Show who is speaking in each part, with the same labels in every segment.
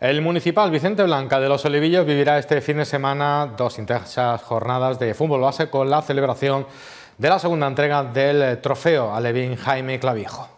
Speaker 1: El municipal Vicente Blanca de los Olivillos vivirá este fin de semana dos intensas jornadas de fútbol base con la celebración de la segunda entrega del trofeo Alevín Jaime Clavijo.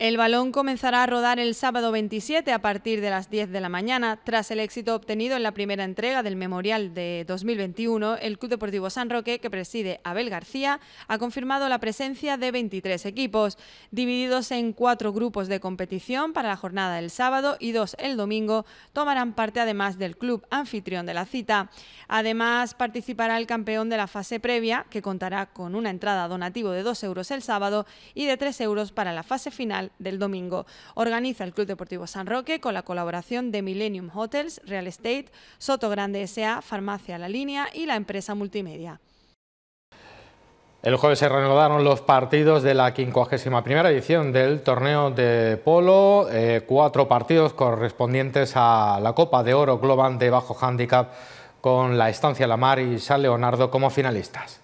Speaker 2: El balón comenzará a rodar el sábado 27 a partir de las 10 de la mañana. Tras el éxito obtenido en la primera entrega del Memorial de 2021, el Club Deportivo San Roque, que preside Abel García, ha confirmado la presencia de 23 equipos, divididos en cuatro grupos de competición para la jornada del sábado y dos el domingo. Tomarán parte además del club anfitrión de la cita. Además, participará el campeón de la fase previa, que contará con una entrada donativo de 2 euros el sábado y de 3 euros para la fase final del domingo. Organiza el Club Deportivo San Roque con la colaboración de Millennium Hotels, Real Estate, Soto Grande S.A., Farmacia La Línea y la empresa multimedia.
Speaker 1: El jueves se reanudaron los partidos de la 51 edición del torneo de polo, eh, cuatro partidos correspondientes a la Copa de Oro Global de bajo handicap con la Estancia La Mar y San Leonardo como finalistas.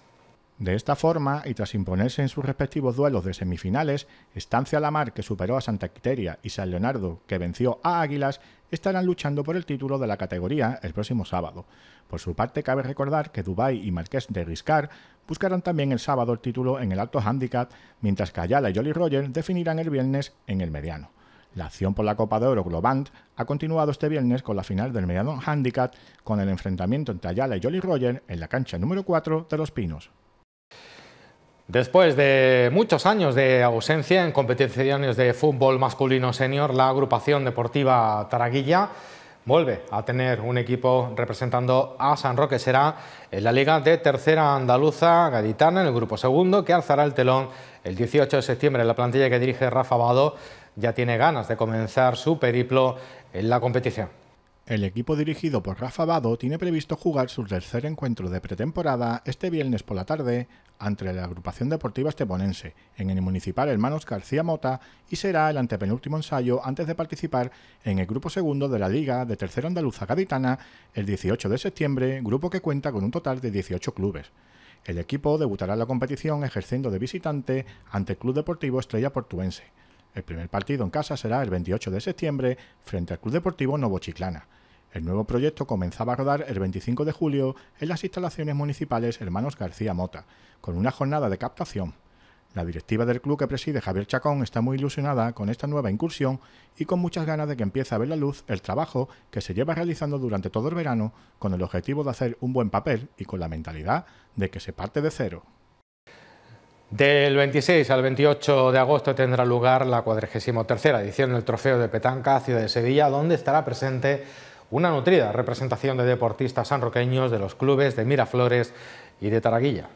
Speaker 3: De esta forma, y tras imponerse en sus respectivos duelos de semifinales, Estancia Lamar, que superó a Santa Quiteria, y San Leonardo, que venció a Águilas, estarán luchando por el título de la categoría el próximo sábado. Por su parte, cabe recordar que Dubai y Marqués de Riscar buscarán también el sábado el título en el alto handicap, mientras que Ayala y Jolly Roger definirán el viernes en el mediano. La acción por la Copa de Oro Globant ha continuado este viernes con la final del mediano handicap con el enfrentamiento entre Ayala y Jolly Roger en la cancha número 4 de Los Pinos.
Speaker 1: Después de muchos años de ausencia en competiciones de fútbol masculino senior, la agrupación deportiva Taraguilla vuelve a tener un equipo representando a San Roque. Será en la Liga de Tercera Andaluza Gaditana, en el grupo segundo, que alzará el telón el 18 de septiembre. La plantilla que dirige Rafa Bado ya tiene ganas de comenzar su periplo
Speaker 3: en la competición. El equipo dirigido por Rafa Bado tiene previsto jugar su tercer encuentro de pretemporada este viernes por la tarde ante la agrupación deportiva esteponense en el municipal Hermanos García Mota y será el antepenúltimo ensayo antes de participar en el grupo segundo de la Liga de Tercero Andaluza Gaditana el 18 de septiembre, grupo que cuenta con un total de 18 clubes. El equipo debutará la competición ejerciendo de visitante ante el Club Deportivo Estrella Portuense. El primer partido en casa será el 28 de septiembre frente al Club Deportivo Novo Chiclana. El nuevo proyecto comenzaba a rodar el 25 de julio en las instalaciones municipales Hermanos García Mota, con una jornada de captación. La directiva del club que preside Javier Chacón está muy ilusionada con esta nueva incursión y con muchas ganas de que empiece a ver la luz el trabajo que se lleva realizando durante todo el verano con el objetivo de hacer un buen papel y con la mentalidad de que se parte de cero.
Speaker 1: Del 26 al 28 de agosto tendrá lugar la 43 edición del Trofeo de Petanca Ciudad de Sevilla, donde estará presente una nutrida representación de deportistas sanroqueños de los clubes de Miraflores y de Taraguilla.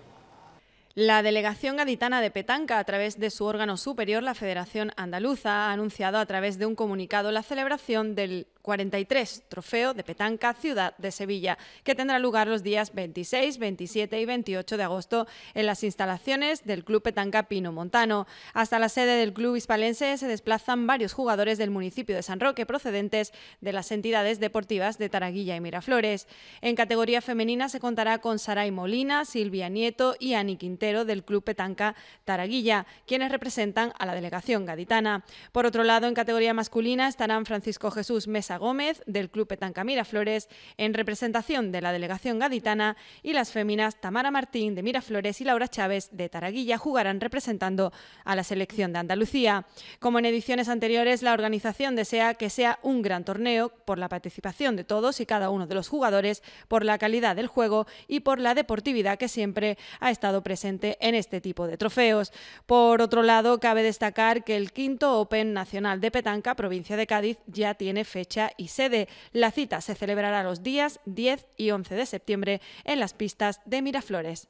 Speaker 2: La Delegación Gaditana de Petanca, a través de su órgano superior, la Federación Andaluza, ha anunciado a través de un comunicado la celebración del 43 Trofeo de Petanca Ciudad de Sevilla, que tendrá lugar los días 26, 27 y 28 de agosto en las instalaciones del Club Petanca Pino Montano. Hasta la sede del club hispalense se desplazan varios jugadores del municipio de San Roque procedentes de las entidades deportivas de Taraguilla y Miraflores. En categoría femenina se contará con Saray Molina, Silvia Nieto y Ani Quintero del Club Petanca Taraguilla, quienes representan a la delegación gaditana. Por otro lado, en categoría masculina estarán Francisco Jesús Mesa Gómez del Club Petanca Miraflores en representación de la delegación gaditana y las féminas Tamara Martín de Miraflores y Laura Chávez de Taraguilla jugarán representando a la selección de Andalucía. Como en ediciones anteriores, la organización desea que sea un gran torneo por la participación de todos y cada uno de los jugadores, por la calidad del juego y por la deportividad que siempre ha estado presente en este tipo de trofeos. Por otro lado, cabe destacar que el quinto Open Nacional de Petanca, provincia de Cádiz, ya tiene fecha y sede. La cita se celebrará los días 10 y 11 de septiembre en las pistas de Miraflores.